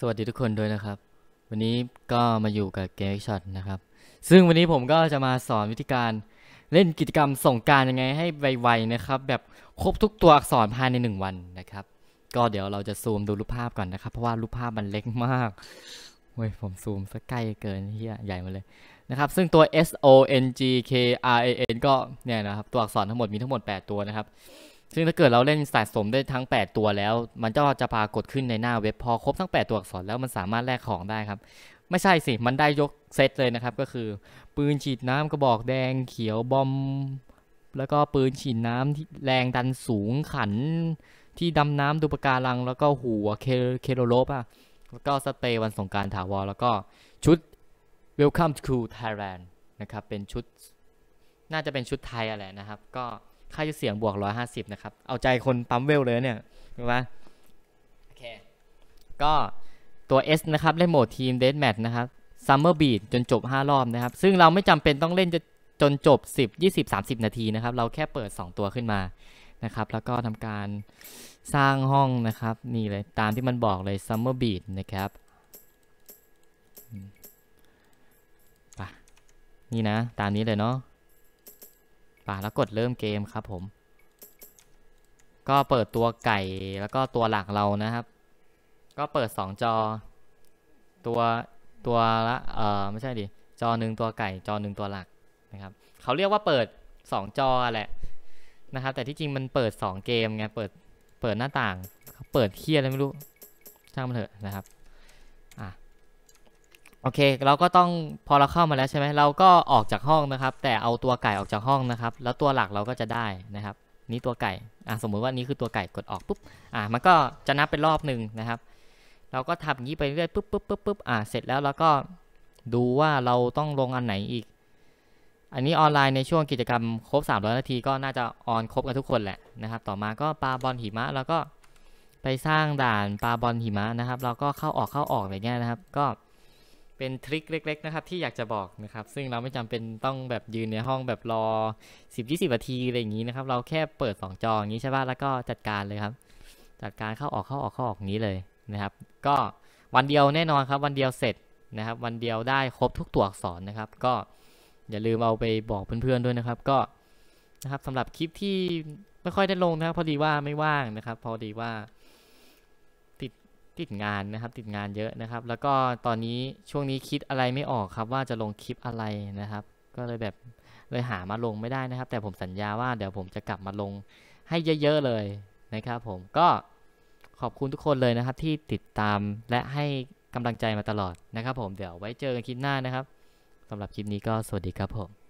สวัสดีทุกคนด้วยนะครับ วันนี้ก็มาอยู่กับเกกช็อตนะครับ ซึ่งวันนี้ผมก็จะมาสอนวิธีการเล่นกิจกรรมส่งการยังไงให้ไวๆนะครับ แบบครบทุกตัวอักษรภายใน 1 วันนะครับ ก็เดี๋ยวเราจะซูมดูรูปภาพก่อนนะครับ เพราะว่ารูปภาพมันเล็กมากเว้ยผมซูมซะใกล้เกินเฮียใหญ่มาเลยนะครับซึ่งตัว S O N G K R A N ก็เนี่ยนะครับ ตัวอักษรทั้งหมดมีทั้งหมด 8 ตัวนะครับซึ่งถ้าเกิดเราเล่นสะสมได้ทั้ง 8 ตัวแล้ว มันก็จะปรากฏขึ้นในหน้าเว็บพอครบทั้ง 8 ตัวอักษรแล้วมันสามารถแลกของได้ครับ ไม่ใช่สิ มันได้ยกเซตเลยนะครับ ก็คือปืนฉีดน้ำกระบอกแดง เขียวบอมแล้วก็ปืนฉีดน้ำแรงดันสูงขันที่ดำน้ำดูปะการัง แล้วก็หัวเคเคโรโลปอะแล้วก็สเตย์วันสงการถาวรแล้วก็ชุด Welcome to Thailand นะครับเป็นชุดน่าจะเป็นชุดไทยอะไรนะครับก็ค่าจุดเสียงบวกร้อยห้าสิบนะครับ เอาใจคนปั๊มเวลเลยเนี่ยถูไหมโอเคก็ตัว S นะครับ เล่นโหมดทีมเดสแมทนะครับซัมเมอร์บีดจนจบห้ารอบนะครับ ซึ่งเราไม่จำเป็นต้องเล่นจะจนจบยี่สิบสามสิบนาทีนะครับ เราแค่เปิดสองตัวขึ้นมานะครับ แล้วก็ทำการสร้างห้องนะครับ นี่เลยตามที่มันบอกเลยซัมเมอร์บีดนะครับนี่นะ ตามนี้เลยเนาะป่ะแล้วกดเริ่มเกมครับผม ก็เปิดตัวไก่แล้วก็ตัวหลักเรานะครับ ก็เปิดสองจอ ตัวตัวละเออไม่ใช่ดิจอหนึ่งตัวไก่จอหนึ่งตัวหลักนะครับ เขาเรียกว่าเปิดสองจอแหละนะครับ แต่ที่จริงมันเปิดสองเกมไงเปิดเปิดหน้าต่างเปิดเครียดเลยไม่รู้ช่างมันเถอะนะครับ อ่ะโอเคเราก็ต้องพอเราเข้ามาแล้วใช่ไหม เราก็ออกจากห้องนะครับ แต่เอาตัวไก่ออกจากห้องนะครับ แล้วตัวหลักเราก็จะได้นะครับ นี่ตัวไก่ อ่าสมมุติว่านี้คือตัวไก่กดออกปุ๊บ อ่ะมันก็จะนับเป็นรอบหนึ่งนะครับ เราก็ทำอย่างนี้ไปเรื่อยปุ๊บปุ๊บปุ๊บปุ๊บอ่ะเสร็จแล้วเราก็ดูว่าเราต้องลงอันไหนอีก อันนี้ออนไลน์ในช่วงกิจกรรมครบ300นาที ก็น่าจะออนครบกันทุกคนแหละนะครับ ต่อมาก็ปลาบอลหิมะ แล้วก็ไปสร้างด่านปลาบอลหิมะนะครับ เราก็เข้าออก เข้าออกอะไรเงี้ยนะครับ ก็เป็นทริคเล็กๆนะครับที่อยากจะบอกนะครับ ซึ่งเราไม่จำเป็นต้องแบบยืนในห้องแบบรอ10-20นาทีอะไรอย่างนี้นะครับ เราแค่เปิด 2 จออย่างนี้ใช่ป่ะแล้วก็จัดการเลยครับจัดการเข้าออกเข้าออกเข้าออกนี้เลยนะครับ ก็วันเดียวแน่นอนครับ วันเดียวเสร็จนะครับ วันเดียวได้ครบทุกตัวอักษรนะครับ ก็อย่าลืมเอาไปบอกเพื่อนๆด้วยนะครับ ก็นะครับสำหรับคลิปที่ไม่ค่อยได้ลงนะครับ พอดีว่าไม่ว่างนะครับ พอดีว่าติดติดงานนะครับติดงานเยอะนะครับ แล้วก็ตอนนี้ช่วงนี้คิดอะไรไม่ออกครับ ว่าจะลงคลิปอะไรนะครับ ก็เลยแบบเลยหามาลงไม่ได้นะครับ แต่ผมสัญญาว่าเดี๋ยวผมจะกลับมาลงให้เยอะ ๆ เลยนะครับผมก็ขอบคุณทุกคนเลยนะครับที่ติดตามและให้กำลังใจมาตลอดนะครับ ผมเดี๋ยวไว้เจอกันคลิปหน้านะครับสำหรับคลิปนี้ก็สวัสดีครับผม